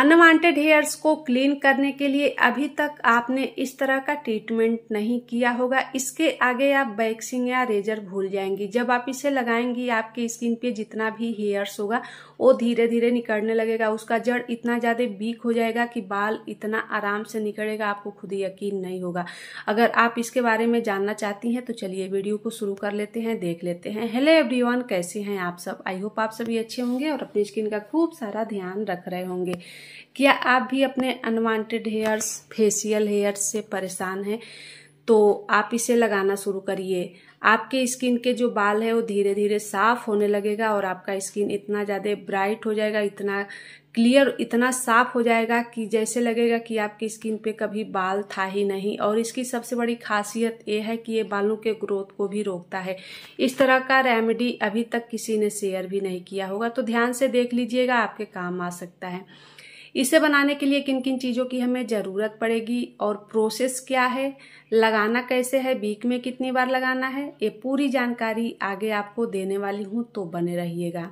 Unwanted hairs को clean करने के लिए अभी तक आपने इस तरह का ट्रीटमेंट नहीं किया होगा इसके आगे आप बैक्सिंग या रेजर भूल जाएंगी जब आप इसे लगाएंगी आपकी स्किन पे जितना भी हेयर्स होगा वो धीरे धीरे निकलने लगेगा उसका जड़ इतना ज़्यादा वीक हो जाएगा कि बाल इतना आराम से निकलेगा आपको खुद यकीन नहीं होगा अगर आप इसके बारे में जानना चाहती हैं तो चलिए वीडियो को शुरू कर लेते हैं देख लेते हैं हेलो एवरी कैसे हैं आप सब आई होप आप सभी अच्छे होंगे और अपनी स्किन का खूब सारा ध्यान रख रहे होंगे क्या आप भी अपने अनवांटेड हेयर्स फेशियल हेयर्स से परेशान हैं तो आप इसे लगाना शुरू करिए आपके स्किन के जो बाल है वो धीरे धीरे साफ होने लगेगा और आपका स्किन इतना ज़्यादा ब्राइट हो जाएगा इतना क्लियर इतना साफ हो जाएगा कि जैसे लगेगा कि आपकी स्किन पे कभी बाल था ही नहीं और इसकी सबसे बड़ी खासियत ये है कि ये बालों के ग्रोथ को भी रोकता है इस तरह का रेमेडी अभी तक किसी ने शेयर भी नहीं किया होगा तो ध्यान से देख लीजिएगा आपके काम आ सकता है इसे बनाने के लिए किन किन चीज़ों की हमें ज़रूरत पड़ेगी और प्रोसेस क्या है लगाना कैसे है वीक में कितनी बार लगाना है ये पूरी जानकारी आगे आपको देने वाली हूँ तो बने रहिएगा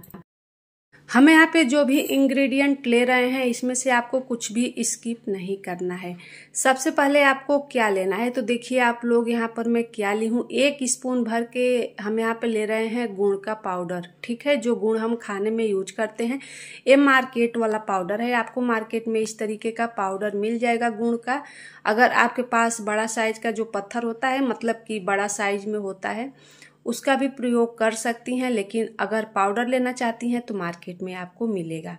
हम यहाँ पे जो भी इंग्रेडिएंट ले रहे हैं इसमें से आपको कुछ भी स्किप नहीं करना है सबसे पहले आपको क्या लेना है तो देखिए आप लोग यहाँ पर मैं क्या ली हूँ एक स्पून भर के हम यहाँ पे ले रहे हैं गुड़ का पाउडर ठीक है जो गुड़ हम खाने में यूज करते हैं ये मार्केट वाला पाउडर है आपको मार्केट में इस तरीके का पाउडर मिल जाएगा गुड़ का अगर आपके पास बड़ा साइज का जो पत्थर होता है मतलब कि बड़ा साइज में होता है उसका भी प्रयोग कर सकती हैं लेकिन अगर पाउडर लेना चाहती हैं तो मार्केट में आपको मिलेगा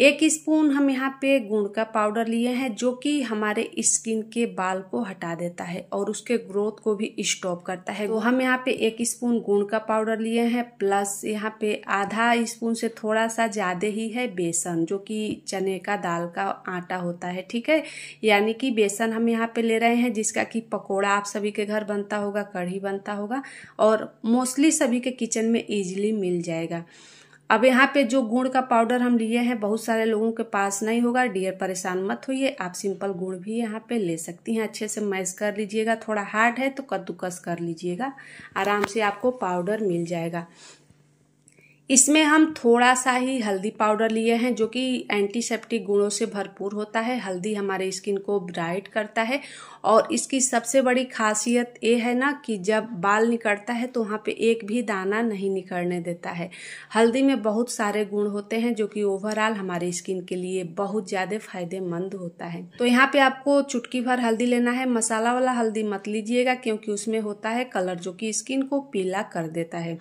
एक स्पून हम यहाँ पे गुड़ का पाउडर लिए हैं जो कि हमारे स्किन के बाल को हटा देता है और उसके ग्रोथ को भी स्टॉप करता है तो हम यहाँ पे एक स्पून गुड़ का पाउडर लिए हैं प्लस यहाँ पे आधा स्पून से थोड़ा सा ज़्यादा ही है बेसन जो कि चने का दाल का आटा होता है ठीक है यानी कि बेसन हम यहाँ पे ले रहे हैं जिसका कि पकौड़ा आप सभी के घर बनता होगा कढ़ी बनता होगा और मोस्टली सभी के किचन में ईजिली मिल जाएगा अब यहाँ पे जो गुड़ का पाउडर हम लिए हैं बहुत सारे लोगों के पास नहीं होगा डियर परेशान मत होइए आप सिंपल गुड़ भी यहाँ पे ले सकती हैं अच्छे से मैश कर लीजिएगा थोड़ा हार्ड है तो कद्दूकस कर लीजिएगा आराम से आपको पाउडर मिल जाएगा इसमें हम थोड़ा सा ही हल्दी पाउडर लिए हैं जो कि एंटीसेप्टिक गुणों से भरपूर होता है हल्दी हमारे स्किन को ब्राइट करता है और इसकी सबसे बड़ी खासियत ये है ना कि जब बाल निकलता है तो वहाँ पे एक भी दाना नहीं निकलने देता है हल्दी में बहुत सारे गुण होते हैं जो कि ओवरऑल हमारे स्किन के लिए बहुत ज़्यादा फायदेमंद होता है तो यहाँ पर आपको चुटकी भर हल्दी लेना है मसाला वाला हल्दी मत लीजिएगा क्योंकि उसमें होता है कलर जो कि स्किन को पीला कर देता है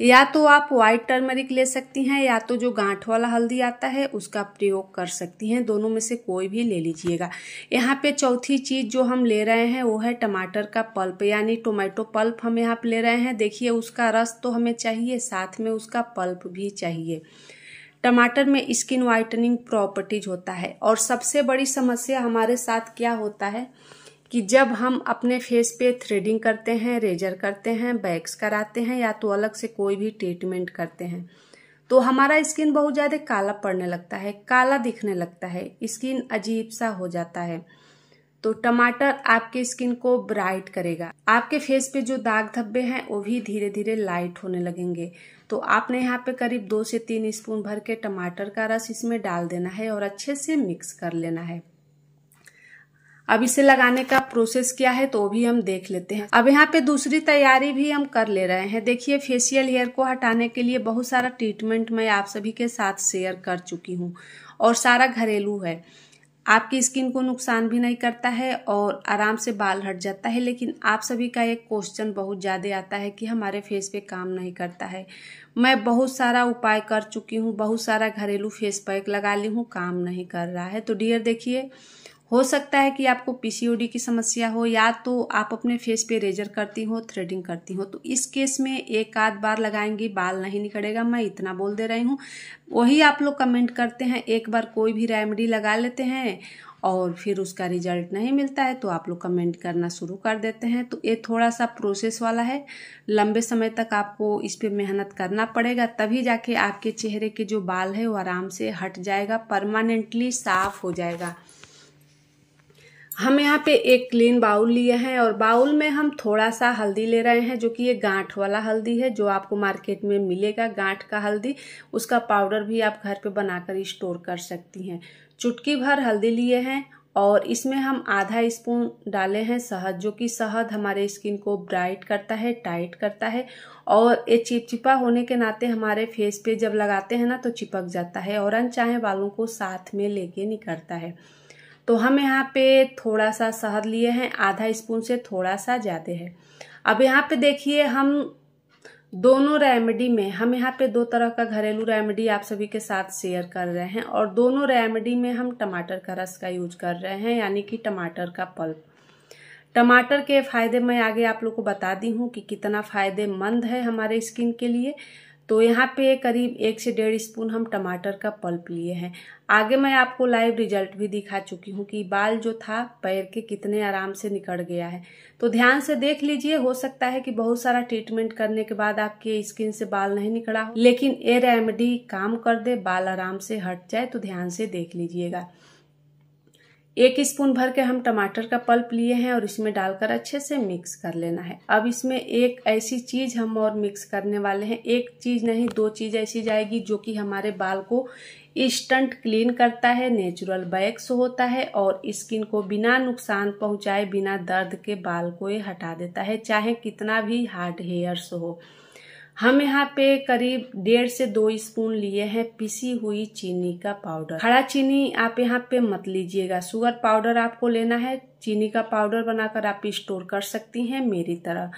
या तो आप व्हाइट टर्मरिक ले सकती हैं या तो जो गांठ वाला हल्दी आता है उसका प्रयोग कर सकती हैं दोनों में से कोई भी ले लीजिएगा यहाँ पे चौथी चीज़ जो हम ले रहे हैं वो है टमाटर का पल्प यानी टोमेटो पल्प हम यहाँ पे ले रहे हैं देखिए उसका रस तो हमें चाहिए साथ में उसका पल्प भी चाहिए टमाटर में स्किन वाइटनिंग प्रॉपर्टीज होता है और सबसे बड़ी समस्या हमारे साथ क्या होता है कि जब हम अपने फेस पे थ्रेडिंग करते हैं रेजर करते हैं बैक्स कराते हैं या तो अलग से कोई भी ट्रीटमेंट करते हैं तो हमारा स्किन बहुत ज़्यादा काला पड़ने लगता है काला दिखने लगता है स्किन अजीब सा हो जाता है तो टमाटर आपके स्किन को ब्राइट करेगा आपके फेस पे जो दाग धब्बे हैं वो भी धीरे धीरे लाइट होने लगेंगे तो आपने यहाँ पे करीब दो से तीन स्पून भर के टमाटर का रस इसमें डाल देना है और अच्छे से मिक्स कर लेना है अब इसे लगाने का प्रोसेस क्या है तो वो भी हम देख लेते हैं अब यहाँ पे दूसरी तैयारी भी हम कर ले रहे हैं देखिए फेशियल हेयर को हटाने के लिए बहुत सारा ट्रीटमेंट मैं आप सभी के साथ शेयर कर चुकी हूँ और सारा घरेलू है आपकी स्किन को नुकसान भी नहीं करता है और आराम से बाल हट जाता है लेकिन आप सभी का एक क्वेश्चन बहुत ज़्यादा आता है कि हमारे फेस पे काम नहीं करता है मैं बहुत सारा उपाय कर चुकी हूँ बहुत सारा घरेलू फेस पैक लगा ली हूँ काम नहीं कर रहा है तो डियर देखिए हो सकता है कि आपको पीसीओडी की समस्या हो या तो आप अपने फेस पे रेजर करती हो थ्रेडिंग करती हो तो इस केस में एक आध बार लगाएंगी बाल नहीं निकलेगा मैं इतना बोल दे रही हूँ वही आप लोग कमेंट करते हैं एक बार कोई भी रेमेडी लगा लेते हैं और फिर उसका रिजल्ट नहीं मिलता है तो आप लोग कमेंट करना शुरू कर देते हैं तो ये थोड़ा सा प्रोसेस वाला है लंबे समय तक आपको इस पर मेहनत करना पड़ेगा तभी जाके आपके चेहरे के जो बाल है वो आराम से हट जाएगा परमानेंटली साफ हो जाएगा हम यहाँ पे एक क्लीन बाउल लिए हैं और बाउल में हम थोड़ा सा हल्दी ले रहे हैं जो कि ये गांठ वाला हल्दी है जो आपको मार्केट में मिलेगा गांठ का हल्दी उसका पाउडर भी आप घर पे बनाकर स्टोर कर सकती हैं चुटकी भर हल्दी लिए हैं और इसमें हम आधा स्पून डाले हैं शहद जो कि शहद हमारे स्किन को ब्राइट करता है टाइट करता है और ये चिपचिपा होने के नाते हमारे फेस पे जब लगाते हैं ना तो चिपक जाता है और अनचाहे बालों को साथ में लेके निकलता है तो हम यहाँ पे थोड़ा सा शहद लिए हैं आधा स्पून से थोड़ा सा ज़्यादा है अब यहाँ पे देखिए हम दोनों रेमेडी में हम यहाँ पे दो तरह का घरेलू रेमेडी आप सभी के साथ शेयर कर रहे हैं और दोनों रेमेडी में हम टमाटर का रस का यूज कर रहे हैं यानी कि टमाटर का पल्प टमाटर के फ़ायदे मैं आगे आप लोग को बता दी हूँ कि कितना फ़ायदेमंद है हमारे स्किन के लिए तो यहाँ पे करीब एक से डेढ़ स्पून हम टमाटर का पल्प लिए हैं आगे मैं आपको लाइव रिजल्ट भी दिखा चुकी हूँ कि बाल जो था पैर के कितने आराम से निकल गया है तो ध्यान से देख लीजिए हो सकता है कि बहुत सारा ट्रीटमेंट करने के बाद आपके स्किन से बाल नहीं निकला हो लेकिन ए रेमेडी काम कर दे बाल आराम से हट जाए तो ध्यान से देख लीजिएगा एक स्पून भर के हम टमाटर का पल्प लिए हैं और इसमें डालकर अच्छे से मिक्स कर लेना है अब इसमें एक ऐसी चीज हम और मिक्स करने वाले हैं एक चीज नहीं दो चीज ऐसी जाएगी जो कि हमारे बाल को इंस्टेंट क्लीन करता है नेचुरल बैक्स होता है और स्किन को बिना नुकसान पहुंचाए बिना दर्द के बाल को ये हटा देता है चाहे कितना भी हार्ड हेयर्स हो हम यहाँ पे करीब डेढ़ से दो स्पून लिए हैं पिसी हुई चीनी का पाउडर हरा चीनी आप यहाँ पे मत लीजिएगा शुगर पाउडर आपको लेना है चीनी का पाउडर बनाकर आप स्टोर कर सकती हैं मेरी तरह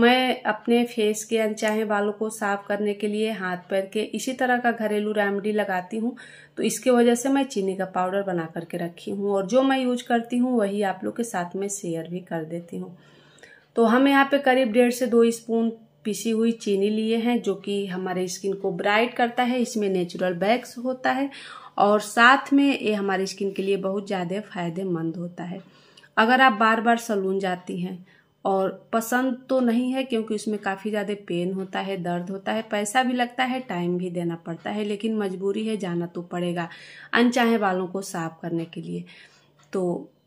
मैं अपने फेस के अनचाहे बालों को साफ करने के लिए हाथ पैर के इसी तरह का घरेलू रेमडी लगाती हूँ तो इसके वजह से मैं चीनी का पाउडर बना करके रखी हूँ और जो मैं यूज करती हूँ वही आप लोग के साथ में शेयर भी कर देती हूँ तो हम यहाँ पे करीब डेढ़ से दो स्पून पिसी हुई चीनी लिए हैं जो कि हमारे स्किन को ब्राइट करता है इसमें नेचुरल बैग्स होता है और साथ में ये हमारे स्किन के लिए बहुत ज़्यादा फायदेमंद होता है अगर आप बार बार सलून जाती हैं और पसंद तो नहीं है क्योंकि उसमें काफ़ी ज़्यादा पेन होता है दर्द होता है पैसा भी लगता है टाइम भी देना पड़ता है लेकिन मजबूरी है जाना तो पड़ेगा अनचाहे बालों को साफ करने के लिए तो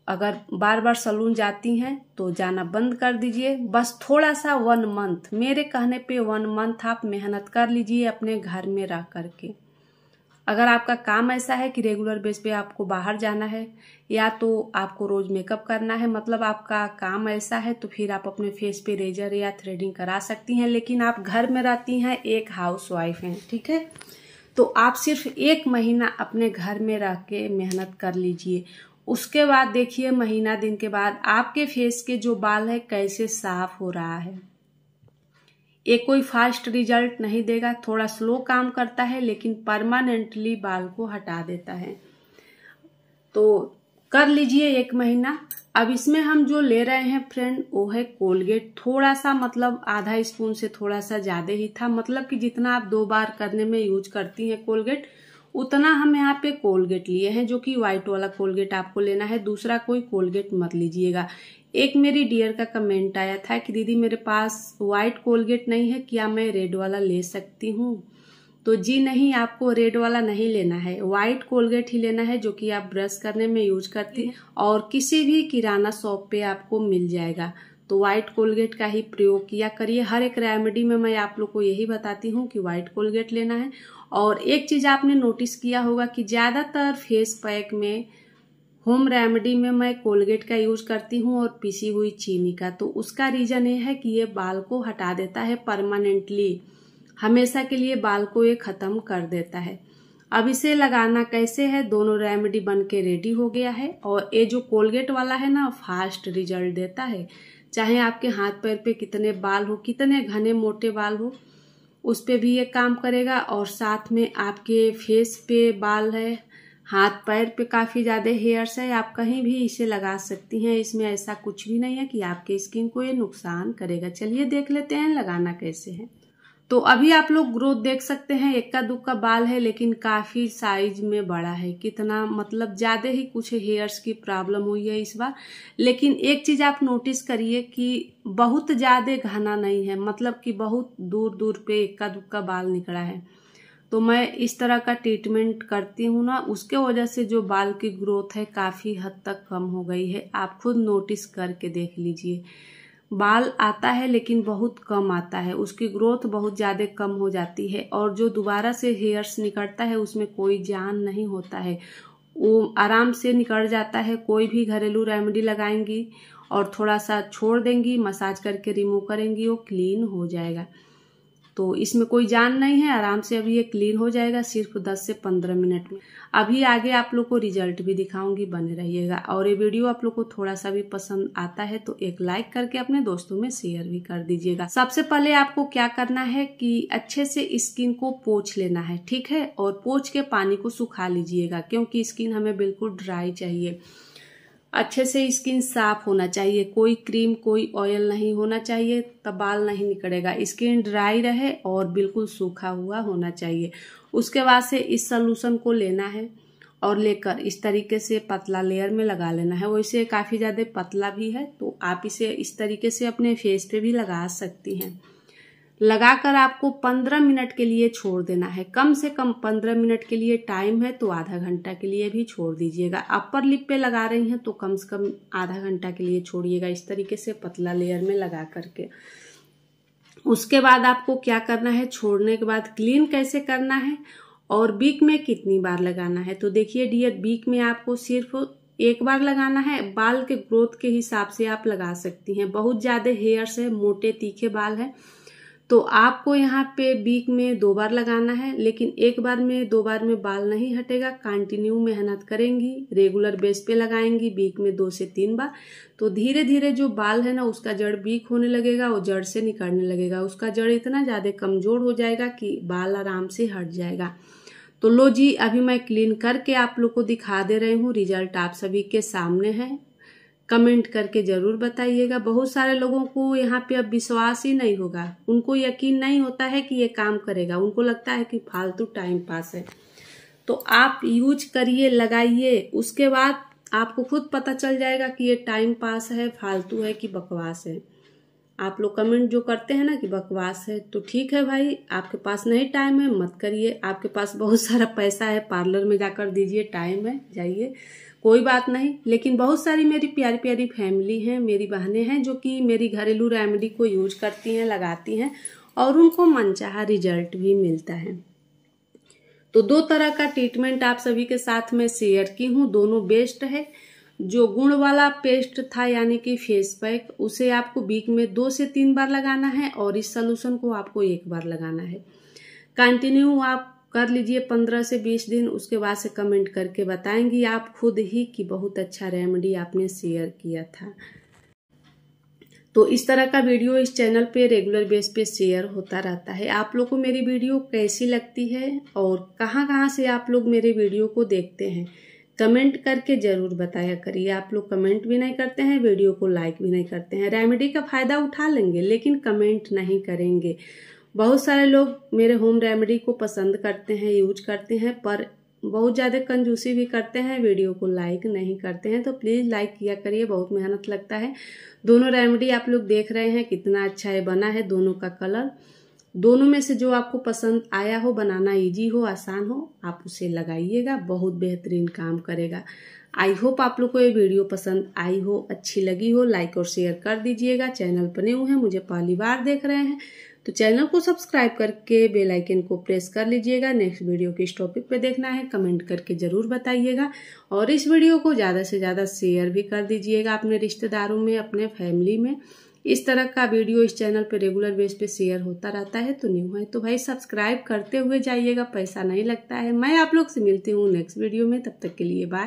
अगर बार बार सलून जाती हैं तो जाना बंद कर दीजिए बस थोड़ा सा वन मंथ मेरे कहने पे वन मंथ आप मेहनत कर लीजिए अपने घर में रह करके अगर आपका काम ऐसा है कि रेगुलर बेस पे आपको बाहर जाना है या तो आपको रोज मेकअप करना है मतलब आपका काम ऐसा है तो फिर आप अपने फेस पे रेजर या थ्रेडिंग करा सकती हैं लेकिन आप घर में रहती हैं एक हाउस वाइफ हैं ठीक है तो आप सिर्फ एक महीना अपने घर में रह के मेहनत कर लीजिए उसके बाद देखिए महीना दिन के बाद आपके फेस के जो बाल है कैसे साफ हो रहा है ये कोई फास्ट रिजल्ट नहीं देगा थोड़ा स्लो काम करता है लेकिन परमानेंटली बाल को हटा देता है तो कर लीजिए एक महीना अब इसमें हम जो ले रहे हैं फ्रेंड वो है कोलगेट थोड़ा सा मतलब आधा स्पून से थोड़ा सा ज्यादा ही था मतलब कि जितना आप दो बार करने में यूज करती हैं कोलगेट उतना हम यहाँ पे कोलगेट लिए हैं जो कि व्हाइट वाला कोलगेट आपको लेना है दूसरा कोई कोलगेट मत लीजिएगा एक मेरी डियर का कमेंट आया था कि दीदी मेरे पास व्हाइट कोलगेट नहीं है क्या मैं रेड वाला ले सकती हूँ तो जी नहीं आपको रेड वाला नहीं लेना है व्हाइट कोलगेट ही लेना है जो कि आप ब्रश करने में यूज करती हैं हम्म। और किसी भी किराना शॉप पे आपको मिल जाएगा तो व्हाइट कोलगेट का ही प्रयोग किया करिए हर एक रेमेडी में मैं आप लोग को यही बताती हूँ कि व्हाइट कोलगेट लेना है और एक चीज़ आपने नोटिस किया होगा कि ज़्यादातर फेस पैक में होम रेमेडी में मैं कोलगेट का यूज करती हूँ और पिसी हुई चीनी का तो उसका रीज़न ये है कि ये बाल को हटा देता है परमानेंटली हमेशा के लिए बाल को ये ख़त्म कर देता है अब इसे लगाना कैसे है दोनों रेमेडी बन के रेडी हो गया है और ये जो कोलगेट वाला है ना फास्ट रिजल्ट देता है चाहे आपके हाथ पैर पे कितने बाल हो कितने घने मोटे बाल हो उस पर भी ये काम करेगा और साथ में आपके फेस पे बाल है हाथ पैर पे काफ़ी ज़्यादा हेयर्स है आप कहीं भी इसे लगा सकती हैं इसमें ऐसा कुछ भी नहीं है कि आपके स्किन को ये नुकसान करेगा चलिए देख लेते हैं लगाना कैसे है तो अभी आप लोग ग्रोथ देख सकते हैं इक्का दुक्का बाल है लेकिन काफ़ी साइज में बड़ा है कितना मतलब ज़्यादा ही कुछ हेयर्स की प्रॉब्लम हुई है इस बार लेकिन एक चीज़ आप नोटिस करिए कि बहुत ज़्यादा घना नहीं है मतलब कि बहुत दूर दूर पे इक्का दुक्का बाल निकला है तो मैं इस तरह का ट्रीटमेंट करती हूँ ना उसके वजह से जो बाल की ग्रोथ है काफ़ी हद तक कम हो गई है आप खुद नोटिस करके देख लीजिए बाल आता है लेकिन बहुत कम आता है उसकी ग्रोथ बहुत ज़्यादा कम हो जाती है और जो दोबारा से हेयर्स निकलता है उसमें कोई जान नहीं होता है वो आराम से निकल जाता है कोई भी घरेलू रेमेडी लगाएंगी और थोड़ा सा छोड़ देंगी मसाज करके रिमूव करेंगी वो क्लीन हो जाएगा तो इसमें कोई जान नहीं है आराम से अभी ये क्लीन हो जाएगा सिर्फ 10 से 15 मिनट में अभी आगे आप लोग को रिजल्ट भी दिखाऊंगी बने रहिएगा और ये वीडियो आप लोग को थोड़ा सा भी पसंद आता है तो एक लाइक करके अपने दोस्तों में शेयर भी कर दीजिएगा सबसे पहले आपको क्या करना है कि अच्छे से स्किन को पोछ लेना है ठीक है और पोछ के पानी को सुखा लीजिएगा क्योंकि स्किन हमें बिल्कुल ड्राई चाहिए अच्छे से स्किन साफ होना चाहिए कोई क्रीम कोई ऑयल नहीं होना चाहिए तब बाल नहीं निकलेगा स्किन ड्राई रहे और बिल्कुल सूखा हुआ होना चाहिए उसके बाद से इस सोलूशन को लेना है और लेकर इस तरीके से पतला लेयर में लगा लेना है वैसे काफ़ी ज़्यादा पतला भी है तो आप इसे इस तरीके से अपने फेस पे भी लगा सकती हैं लगाकर आपको पंद्रह मिनट के लिए छोड़ देना है कम से कम पंद्रह मिनट के लिए टाइम है तो आधा घंटा के लिए भी छोड़ दीजिएगा अपर लिप पे लगा रही हैं तो कम से कम आधा घंटा के लिए छोड़िएगा इस तरीके से पतला लेयर में लगा करके उसके बाद आपको क्या करना है छोड़ने के बाद क्लीन कैसे करना है और बीक में कितनी बार लगाना है तो देखिए डियर बीक में आपको सिर्फ एक बार लगाना है बाल के ग्रोथ के हिसाब से आप लगा सकती हैं बहुत ज़्यादा हेयर्स है मोटे तीखे बाल है तो आपको यहाँ पे बीक में दो बार लगाना है लेकिन एक बार में दो बार में बाल नहीं हटेगा कंटिन्यू मेहनत करेंगी रेगुलर बेस पे लगाएंगी बीक में दो से तीन बार तो धीरे धीरे जो बाल है ना उसका जड़ बीक होने लगेगा और जड़ से निकलने लगेगा उसका जड़ इतना ज़्यादा कमज़ोर हो जाएगा कि बाल आराम से हट जाएगा तो लो जी अभी मैं क्लीन करके आप लोग को दिखा दे रही हूँ रिजल्ट आप सभी के सामने है कमेंट करके ज़रूर बताइएगा बहुत सारे लोगों को यहाँ पे अब विश्वास ही नहीं होगा उनको यकीन नहीं होता है कि ये काम करेगा उनको लगता है कि फालतू टाइम पास है तो आप यूज करिए लगाइए उसके बाद आपको खुद पता चल जाएगा कि ये टाइम पास है फालतू है कि बकवास है आप लोग कमेंट जो करते हैं ना कि बकवास है तो ठीक है भाई आपके पास नहीं टाइम है मत करिए आपके पास बहुत सारा पैसा है पार्लर में जाकर दीजिए टाइम है जाइए कोई बात नहीं लेकिन बहुत सारी मेरी प्यारी प्यारी फैमिली हैं मेरी बहनें हैं जो कि मेरी घरेलू रेमेडी को यूज करती हैं लगाती हैं और उनको मनचाहा रिजल्ट भी मिलता है तो दो तरह का ट्रीटमेंट आप सभी के साथ में शेयर की हूँ दोनों बेस्ट है जो गुण वाला पेस्ट था यानी कि फेस पैक उसे आपको वीक में दो से तीन बार लगाना है और इस सोलूशन को आपको एक बार लगाना है कंटिन्यू आप कर लीजिए पंद्रह से बीस दिन उसके बाद से कमेंट करके बताएंगी आप खुद ही कि बहुत अच्छा रेमेडी आपने शेयर किया था तो इस तरह का वीडियो इस चैनल पे रेगुलर बेस पे शेयर होता रहता है आप लोग को मेरी वीडियो कैसी लगती है और कहाँ कहाँ से आप लोग मेरे वीडियो को देखते हैं कमेंट करके ज़रूर बताया करिए आप लोग कमेंट भी नहीं करते हैं वीडियो को लाइक भी नहीं करते हैं रेमेडी का फ़ायदा उठा लेंगे लेकिन कमेंट नहीं करेंगे बहुत सारे लोग मेरे होम रेमेडी को पसंद करते हैं यूज करते हैं पर बहुत ज़्यादा कंजूसी भी करते हैं वीडियो को लाइक नहीं करते हैं तो प्लीज़ लाइक किया करिए बहुत मेहनत लगता है दोनों रेमेडी आप लोग देख रहे हैं कितना अच्छा है बना है दोनों का कलर दोनों में से जो आपको पसंद आया हो बनाना इजी हो आसान हो आप उसे लगाइएगा बहुत बेहतरीन काम करेगा आई होप आप लोग को ये वीडियो पसंद आई हो अच्छी लगी हो लाइक और शेयर कर दीजिएगा चैनल पर न्यू है मुझे पहली बार देख रहे हैं तो चैनल को सब्सक्राइब करके बेल आइकन को प्रेस कर लीजिएगा नेक्स्ट वीडियो किस टॉपिक पे देखना है कमेंट करके ज़रूर बताइएगा और इस वीडियो को ज़्यादा से ज़्यादा शेयर भी कर दीजिएगा अपने रिश्तेदारों में अपने फैमिली में इस तरह का वीडियो इस चैनल पर रेगुलर बेस पे शेयर होता रहता है तो न्यू है तो भाई सब्सक्राइब करते हुए जाइएगा पैसा नहीं लगता है मैं आप लोग से मिलती हूँ नेक्स्ट वीडियो में तब तक के लिए बाय